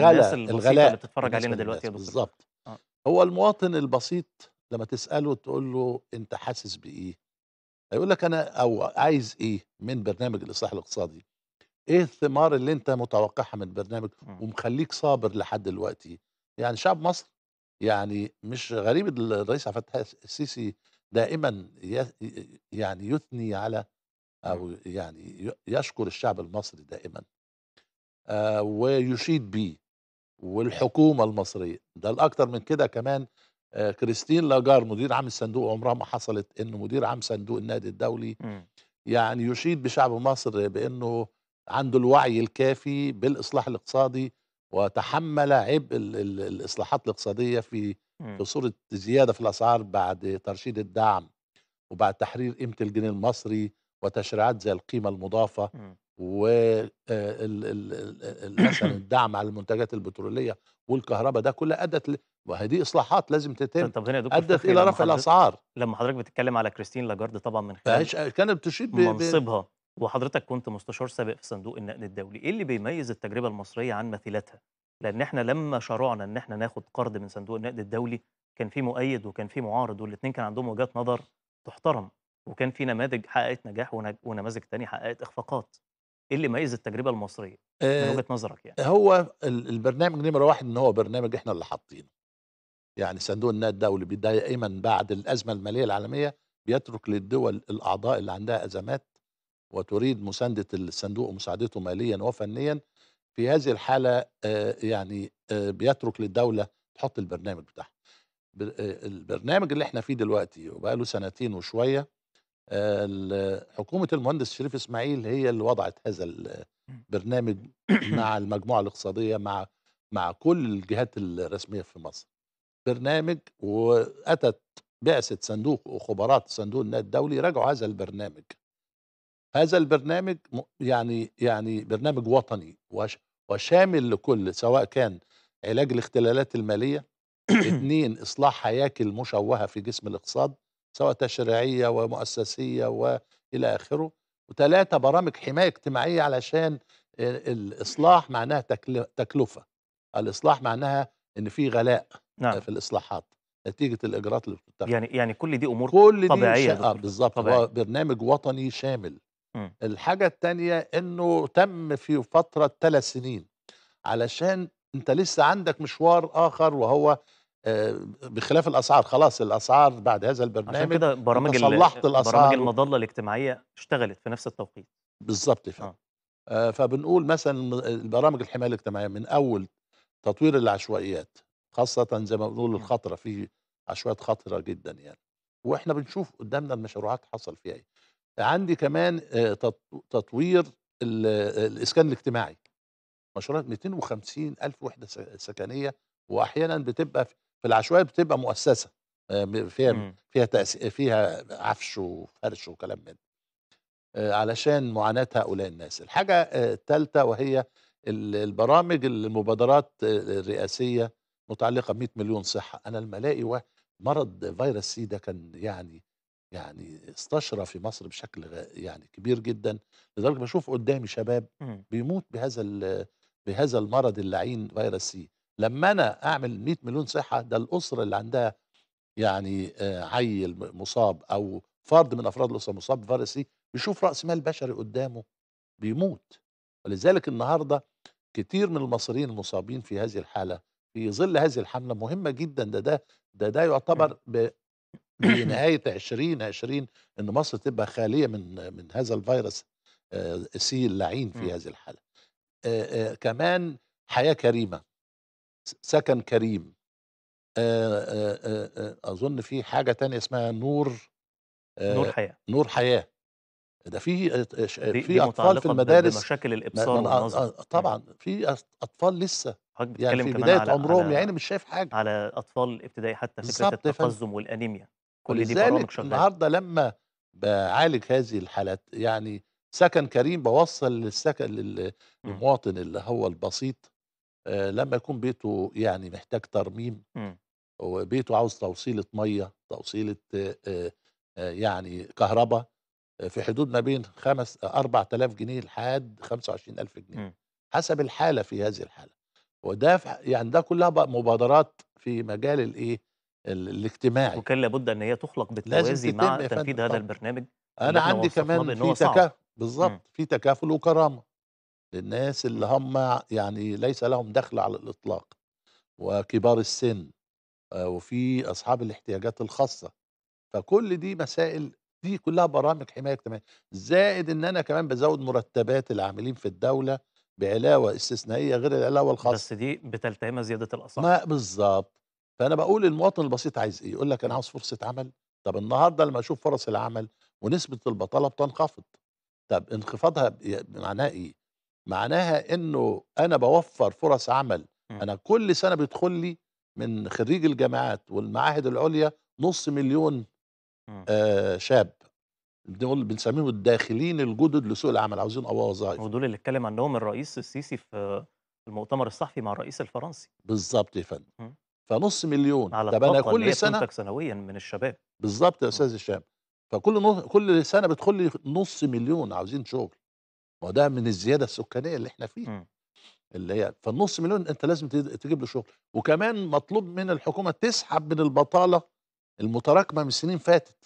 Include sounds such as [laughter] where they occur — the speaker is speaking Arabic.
الناس الغلاء اللي بتتفرج علينا دلوقتي بالظبط آه. هو المواطن البسيط لما تساله تقول له انت حاسس بايه هيقول لك انا او عايز ايه من برنامج الاصلاح الاقتصادي ايه الثمار اللي انت متوقعها من برنامج ومخليك صابر لحد دلوقتي يعني شعب مصر يعني مش غريب الرئيس عبد الفتاح السيسي دائما يعني يثني على او يعني يشكر الشعب المصري دائما آه، ويشيد بيه والحكومه المصريه ده الأكثر من كده كمان آه، كريستين لاجار مدير عام الصندوق عمرها ما حصلت انه مدير عام صندوق النادي الدولي يعني يشيد بشعب مصر بانه عنده الوعي الكافي بالاصلاح الاقتصادي وتحمل عبء الاصلاحات الاقتصاديه في في صوره زياده في الاسعار بعد ترشيد الدعم وبعد تحرير قيمه الجنيه المصري وتشريعات زي القيمه المضافه آه، مثلا [coughs] الدعم على المنتجات البتروليه والكهرباء ده كله ادت وهذه اصلاحات لازم تتم طب هنا ادت الى رفع الاسعار لما حضرتك بتتكلم على كريستين لاجارد طبعا من خلال كانت بتشيد منصبها وحضرتك كنت مستشار سابق في صندوق النقد الدولي ايه اللي بيميز التجربه المصريه عن مثيلاتها لان احنا لما شرعنا ان احنا ناخد قرض من صندوق النقد الدولي كان في مؤيد وكان في معارض والاثنين كان عندهم وجهات نظر تحترم وكان في نماذج حققت نجاح ونماذج تانية حققت اخفاقات ايه اللي يميز التجربه المصريه من آه، وجهه نظرك يعني هو البرنامج نمره واحد ان هو برنامج احنا اللي حاطينه يعني صندوق النقد الدولي دائما بعد الازمه الماليه العالميه بيترك للدول الاعضاء اللي عندها ازمات وتريد مسانده الصندوق ومساعدته ماليا وفنيا في هذه الحاله آه، يعني آه، بيترك للدوله تحط البرنامج بتاعها البرنامج اللي احنا فيه دلوقتي وبقاله سنتين وشويه حكومه المهندس شريف اسماعيل هي اللي وضعت هذا البرنامج [coughs] مع المجموعه الاقتصاديه مع مع كل الجهات الرسميه في مصر برنامج واتت بعثه صندوق وخبراء صندوق النقد الدولي راجعوا هذا البرنامج هذا البرنامج يعني يعني برنامج وطني وشامل لكل سواء كان علاج الاختلالات الماليه [coughs] اثنين اصلاح هياكل مشوهه في جسم الاقتصاد سواء تشريعيه ومؤسسيه والى اخره وثلاثه برامج حمايه اجتماعيه علشان الاصلاح معناها تكلفه الاصلاح معناها ان في غلاء نعم. في الاصلاحات نتيجه الاجراءات اللي بتتخذ يعني يعني كل دي امور كل طبيعيه آه، دي بالظبط هو برنامج وطني شامل م. الحاجه الثانيه انه تم في فتره ثلاث سنين علشان انت لسه عندك مشوار اخر وهو آه، بخلاف الاسعار خلاص الاسعار بعد هذا البرنامج عشان كده برامج صلحت الاسعار برامج المظله الاجتماعيه اشتغلت في نفس التوقيت بالظبط فعلا آه. آه فبنقول مثلا برامج الحمايه الاجتماعيه من اول تطوير العشوائيات خاصه زي ما بنقول الخطره في عشوائيات خطره جدا يعني واحنا بنشوف قدامنا المشروعات حصل فيها ايه عندي كمان آه، تطوير الاسكان الاجتماعي مشروعات 250 الف وحده سكنيه واحيانا بتبقى في في بتبقى مؤسسه آه، فيها م. إمم. فيها تأس... فيها عفش وفرش وكلام من آه، علشان معاناه هؤلاء الناس الحاجه آه، الثالثه وهي البرامج المبادرات الرئاسيه متعلقه ب 100 مليون صحه انا لما الاقي مرض فيروس سي ده كان يعني يعني استشرى في مصر بشكل يعني كبير جدا لدرجه بشوف قدامي شباب إمم. بيموت بهذا بهذا المرض اللعين فيروس سي لما انا اعمل 100 مليون صحه ده الاسره اللي عندها يعني آه، عيل مصاب او فرد من افراد الاسره مصاب بفيروسي بيشوف راس مال بشري قدامه بيموت ولذلك النهارده كتير من المصريين المصابين في هذه الحاله في ظل هذه الحمله مهمه جدا ده ده ده, ده يعتبر بنهايه 2020 ان مصر تبقى خاليه من من هذا الفيروس آه، سي اللعين في هذه الحاله آه، كمان حياه كريمه سكن كريم اظن في حاجه تانية اسمها نور نور حياه نور حياه ده في في اطفال في المدارس مشاكل الابصار والنظر طبعا في اطفال لسه يعني في بدايه على عمرهم يعني مش شايف حاجه على اطفال ابتدائي حتى فكره التقزم والانيميا كل دي برامج شغاله النهارده لما بعالج هذه الحالات يعني سكن كريم بوصل للسكن للمواطن اللي هو البسيط آه، لما يكون بيته يعني محتاج ترميم وبيته عاوز توصيله ميه توصيله آه، آه، يعني كهرباء في حدود ما بين خمس 4000 جنيه لحد 25000 جنيه م. حسب الحاله في هذه الحاله وده يعني ده كلها بقى مبادرات في مجال الايه الاجتماعي وكان لابد ان هي تخلق بالتوازي مع تنفيذ هذا البرنامج انا عندي كمان في تكافل بالظبط في تكافل وكرامه للناس اللي هم يعني ليس لهم دخل على الإطلاق وكبار السن آه، وفي أصحاب الاحتياجات الخاصة فكل دي مسائل دي كلها برامج حماية اجتماعية زائد إن أنا كمان بزود مرتبات العاملين في الدولة بعلاوة استثنائية غير العلاوة الخاصة بس دي بتلتهمها زيادة الأسعار ما بالظبط فأنا بقول المواطن البسيط عايز إيه يقول لك أنا عاوز فرصة عمل طب النهاردة لما أشوف فرص العمل ونسبة البطالة بتنخفض طب انخفاضها معناه إيه معناها انه انا بوفر فرص عمل م. إمم. انا كل سنه بيدخل لي من خريج الجامعات والمعاهد العليا نص مليون آه شاب بنقول بنسميهم الداخلين الجدد لسوق العمل عاوزين وظائف ودول اللي اتكلم عنهم الرئيس السيسي في المؤتمر الصحفي مع الرئيس الفرنسي بالظبط يا فندم إمم. فنص مليون على طب انا كل سنه سنويا من الشباب بالظبط يا استاذ هشام فكل نص... كل سنه بتدخل لي نص مليون عاوزين شغل وده من الزياده السكانيه اللي احنا فيها إمم. اللي هي فالنص مليون انت لازم تجيب له شغل وكمان مطلوب من الحكومه تسحب من البطاله المتراكمه من سنين فاتت